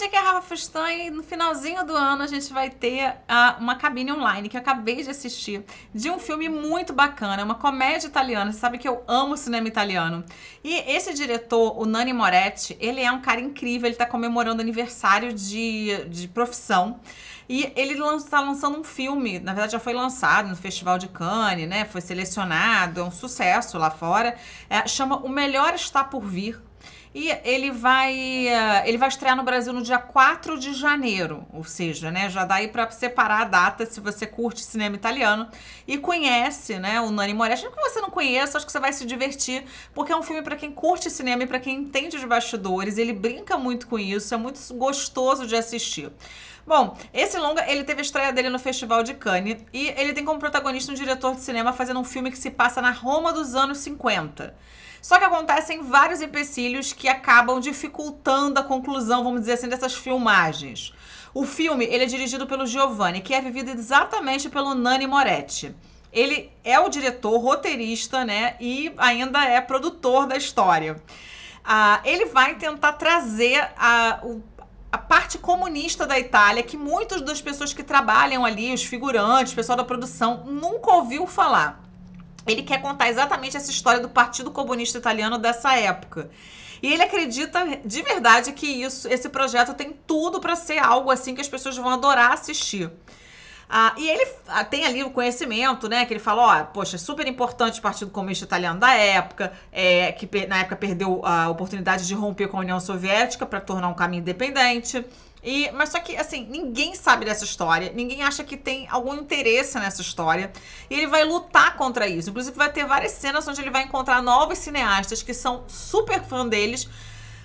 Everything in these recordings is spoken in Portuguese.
gente, aqui é a Rafa Fustan e no finalzinho do ano a gente vai ter uh, uma cabine online que eu acabei de assistir de um filme muito bacana, uma comédia italiana. Você sabe que eu amo cinema italiano. E esse diretor, o Nani Moretti, ele é um cara incrível, ele está comemorando aniversário de, de profissão. E ele está lançando um filme, na verdade já foi lançado no Festival de Cannes, né? Foi selecionado, é um sucesso lá fora. É, chama O Melhor Está Por Vir, e ele vai, eh, ele vai estrear no Brasil no dia 4 de janeiro, ou seja, né, já dá aí para separar a data se você curte cinema italiano e conhece, né, o Nani Moretti. Acho que você não conhece, acho que você vai se divertir, porque é um filme para quem curte cinema e para quem entende de bastidores, ele brinca muito com isso, é muito gostoso de assistir. Bom, esse longa, ele teve a estreia dele no Festival de Cannes e ele tem como protagonista um diretor de cinema fazendo um filme que se passa na Roma dos anos 50. Só que acontecem vários empecilhos que acabam dificultando a conclusão, vamos dizer assim, dessas filmagens. O filme, ele é dirigido pelo Giovanni, que é vivido exatamente pelo Nani Moretti. Ele é o diretor, roteirista, né, e ainda é produtor da história. Ah, ele vai tentar trazer a, o, a parte comunista da Itália, que muitas das pessoas que trabalham ali, os figurantes, o pessoal da produção, nunca ouviu falar. Ele quer contar exatamente essa história do Partido Comunista Italiano dessa época. E ele acredita de verdade que isso, esse projeto tem tudo para ser algo assim que as pessoas vão adorar assistir. Ah, e ele ah, tem ali o conhecimento, né? Que ele fala, ó, poxa, é super importante o Partido Comunista Italiano da época, é, que na época perdeu a oportunidade de romper com a União Soviética para tornar um caminho independente. E, mas só que, assim, ninguém sabe dessa história, ninguém acha que tem algum interesse nessa história. E ele vai lutar contra isso. Inclusive, vai ter várias cenas onde ele vai encontrar novos cineastas que são super fã deles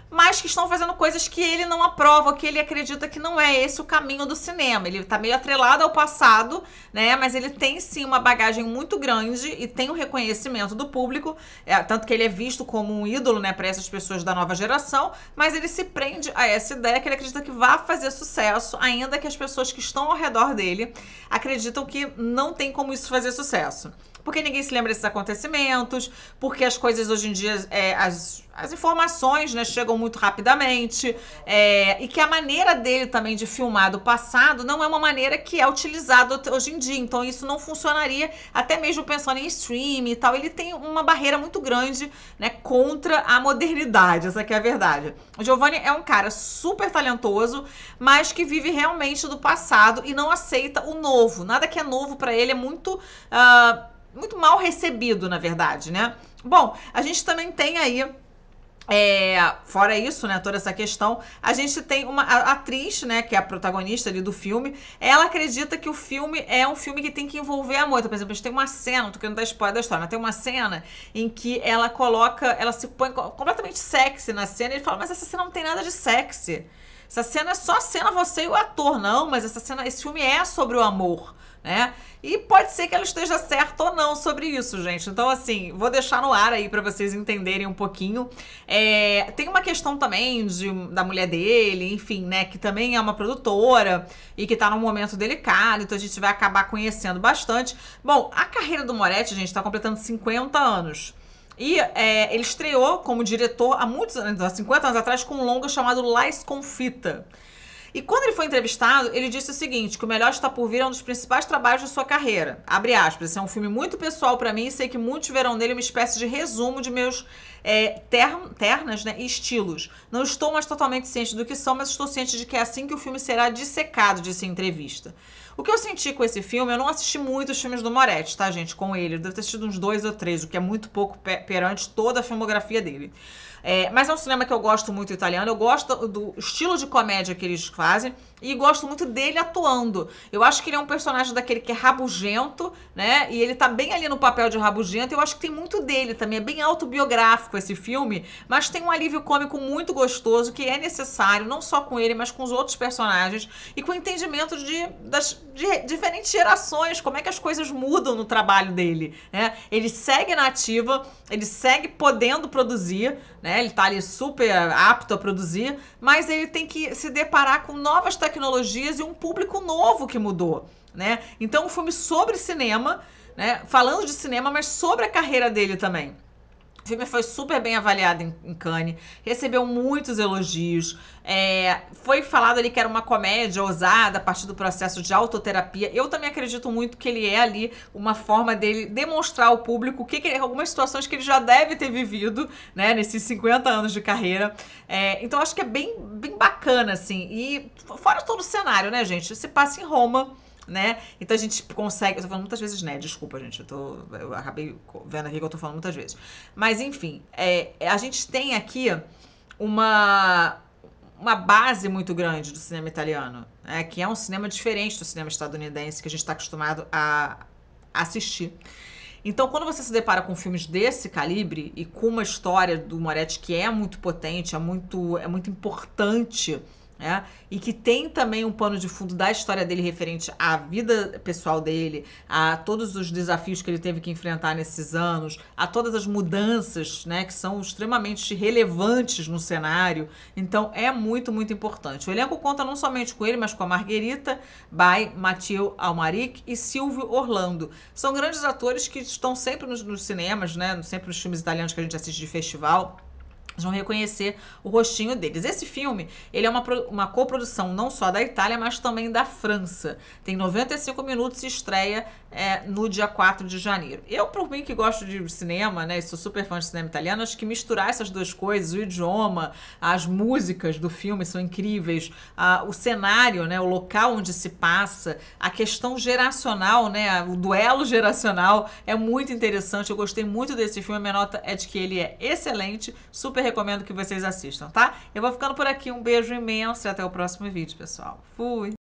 mas que estão fazendo coisas que ele não aprova, que ele acredita que não é esse o caminho do cinema. Ele está meio atrelado ao passado, né? Mas ele tem sim uma bagagem muito grande e tem o um reconhecimento do público, é, tanto que ele é visto como um ídolo, né, para essas pessoas da nova geração, mas ele se prende a essa ideia que ele acredita que vai fazer sucesso, ainda que as pessoas que estão ao redor dele acreditam que não tem como isso fazer sucesso porque ninguém se lembra desses acontecimentos, porque as coisas hoje em dia, é, as, as informações né, chegam muito rapidamente é, e que a maneira dele também de filmar do passado não é uma maneira que é utilizada hoje em dia. Então isso não funcionaria até mesmo pensando em streaming e tal. Ele tem uma barreira muito grande, né, contra a modernidade. Essa é a verdade. O Giovanni é um cara super talentoso, mas que vive realmente do passado e não aceita o novo. Nada que é novo para ele é muito uh, muito mal recebido, na verdade, né? Bom, a gente também tem aí é, fora isso, né, toda essa questão, a gente tem uma atriz, né, que é a protagonista ali do filme, ela acredita que o filme é um filme que tem que envolver a Então, por exemplo, a gente tem uma cena, não tô querendo dar spoiler da história, mas tem uma cena em que ela coloca, ela se põe completamente sexy na cena e ele fala, mas essa cena não tem nada de sexy. Essa cena é só cena você e o ator, não, mas essa cena, esse filme é sobre o amor, né? E pode ser que ela esteja certa ou não sobre isso, gente. Então, assim, vou deixar no ar aí para vocês entenderem um pouquinho. É, tem uma questão também de, da mulher dele, enfim, né? Que também é uma produtora e que tá num momento delicado, então a gente vai acabar conhecendo bastante. Bom, a carreira do Moretti, gente, tá completando 50 anos. E é, ele estreou como diretor há muitos anos, há 50 anos atrás, com um longa chamado Lais Confita. E quando ele foi entrevistado, ele disse o seguinte: que o melhor está por vir é um dos principais trabalhos de sua carreira. Abre aspas, é um filme muito pessoal para mim e sei que muitos verão nele uma espécie de resumo de meus é, ter, ternas né, e estilos. Não estou mais totalmente ciente do que são, mas estou ciente de que é assim que o filme será dissecado, disse em entrevista. O que eu senti com esse filme, eu não assisti muitos filmes do Moretti, tá, gente? Com ele. Eu devo ter assistido uns dois ou três, o que é muito pouco perante toda a filmografia dele. É, mas é um cinema que eu gosto muito italiano. Eu gosto do estilo de comédia que eles fazem e gosto muito dele atuando. Eu acho que ele é um personagem daquele que é rabugento, né? E ele tá bem ali no papel de rabugento. Eu acho que tem muito dele também. É bem autobiográfico esse filme, mas tem um alívio cômico muito gostoso que é necessário, não só com ele, mas com os outros personagens e com o entendimento de, das, de diferentes gerações, como é que as coisas mudam no trabalho dele, né? Ele segue na ativa, ele segue podendo produzir, né? Ele está ali super apto a produzir, mas ele tem que se deparar com novas tecnologias e um público novo que mudou, né? Então, um filme sobre cinema, né? Falando de cinema, mas sobre a carreira dele também. O filme foi super bem avaliado em, em Cannes, recebeu muitos elogios. É, foi falado ali que era uma comédia ousada a partir do processo de autoterapia. Eu também acredito muito que ele é ali uma forma dele demonstrar ao público que, que algumas situações que ele já deve ter vivido, né, nesses 50 anos de carreira. É, então acho que é bem, bem bacana, assim. E fora todo o cenário, né, gente? Se passa em Roma né? Então a gente consegue. Eu tô falando muitas vezes, né? Desculpa, gente. Eu, tô, eu acabei vendo aqui que eu tô falando muitas vezes. Mas, enfim, é, é, a gente tem aqui uma, uma base muito grande do cinema italiano, né? que é um cinema diferente do cinema estadunidense que a gente está acostumado a assistir. Então, quando você se depara com filmes desse calibre e com uma história do Moretti que é muito potente, é muito, é muito importante né? e que tem também um pano de fundo da história dele referente à vida pessoal dele, a todos os desafios que ele teve que enfrentar nesses anos, a todas as mudanças, né, que são extremamente relevantes no cenário. Então é muito, muito importante. O elenco conta não somente com ele, mas com a Marguerita Bay, Mathieu Almaric e Silvio Orlando. São grandes atores que estão sempre nos, nos cinemas, né, sempre nos filmes italianos que a gente assiste de festival. Vocês vão reconhecer o rostinho deles. Esse filme, ele é uma, uma coprodução não só da Itália, mas também da França. Tem 95 minutos e estreia é, no dia 4 de janeiro. Eu, por mim, que gosto de cinema, né? sou super fã de cinema italiano, acho que misturar essas duas coisas, o idioma, as músicas do filme são incríveis, o cenário, né? O local onde se passa, a questão geracional, né? O duelo geracional é muito interessante. Eu gostei muito desse filme. A minha nota é de que ele é excelente. Super recomendo que vocês assistam, tá? Eu vou ficando por aqui. Um beijo imenso e até o próximo vídeo, pessoal. Fui!